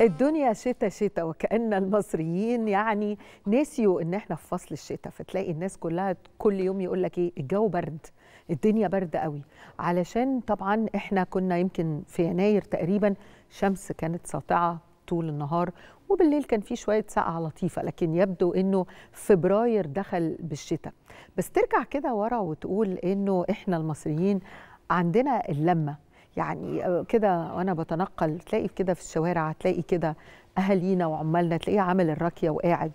الدنيا شتاء شتاء وكأن المصريين يعني نسيوا ان احنا في فصل الشتاء فتلاقي الناس كلها كل يوم يقول لك ايه الجو برد الدنيا برد قوي علشان طبعا احنا كنا يمكن في يناير تقريبا شمس كانت ساطعه طول النهار وبالليل كان في شويه سقعه لطيفه لكن يبدو انه فبراير دخل بالشتاء بس ترجع كده ورا وتقول انه احنا المصريين عندنا اللمه يعني آه، كده وانا بتنقل تلاقي كده في الشوارع تلاقي كده اهالينا وعمالنا تلاقيه عامل الراكيه وقاعد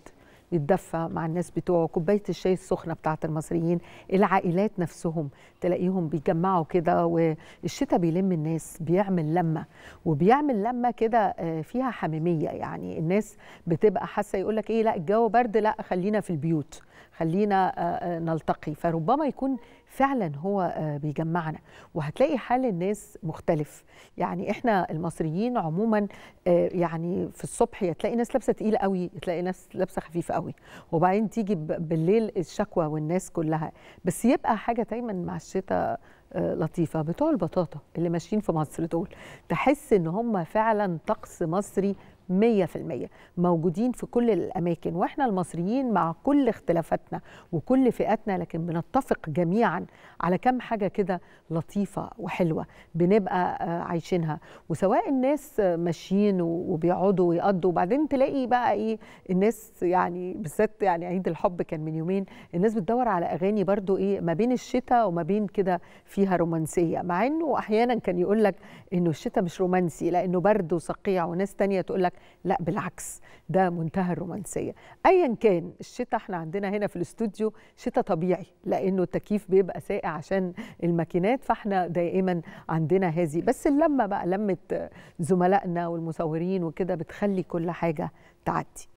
يتدفى مع الناس بتوعه كوبايه الشاي السخنه بتاعه المصريين العائلات نفسهم تلاقيهم بيجمعوا كده والشتاء بيلم الناس بيعمل لمه وبيعمل لمه كده آه، فيها حميميه يعني الناس بتبقى حاسه يقول لك ايه لا الجو برد لا خلينا في البيوت خلينا آه، نلتقي فربما يكون فعلا هو آه، بيجمعنا وهتلاقي حال الناس مختلف يعني احنا المصريين عموما آه، يعني في الصبح تلاقي ناس لابسه تقيله قوي تلاقي ناس لابسه خفيفه قوي وبعدين تيجي بالليل الشكوى والناس كلها بس يبقى حاجه دايما مع الشتاء آه، لطيفة بتوع البطاطا اللي ماشيين في مصر دول تحس ان هم فعلا طقس مصري 100% موجودين في كل الاماكن واحنا المصريين مع كل اختلافاتنا وكل فئاتنا لكن بنتفق جميعا على كم حاجه كده لطيفه وحلوه بنبقى آه، عايشينها وسواء الناس ماشيين وبيقعدوا ويقضوا وبعدين تلاقي بقى ايه الناس يعني بالذات يعني عيد الحب كان من يومين الناس بتدور على اغاني برضو ايه ما بين الشتاء وما بين كده فيها رومانسيه مع انه احيانا كان يقول لك انه الشتاء مش رومانسي لانه برد وصقيع وناس تانية تقول لك لا بالعكس ده منتهى الرومانسيه ايا كان الشتاء احنا عندنا هنا في الاستوديو شتاء طبيعي لانه التكييف بيبقى ساقع عشان الماكينات فاحنا دائما عندنا هذه بس اللمه بقى لمه زملائنا والمصورين وكده بتخلي كل حاجه تعدي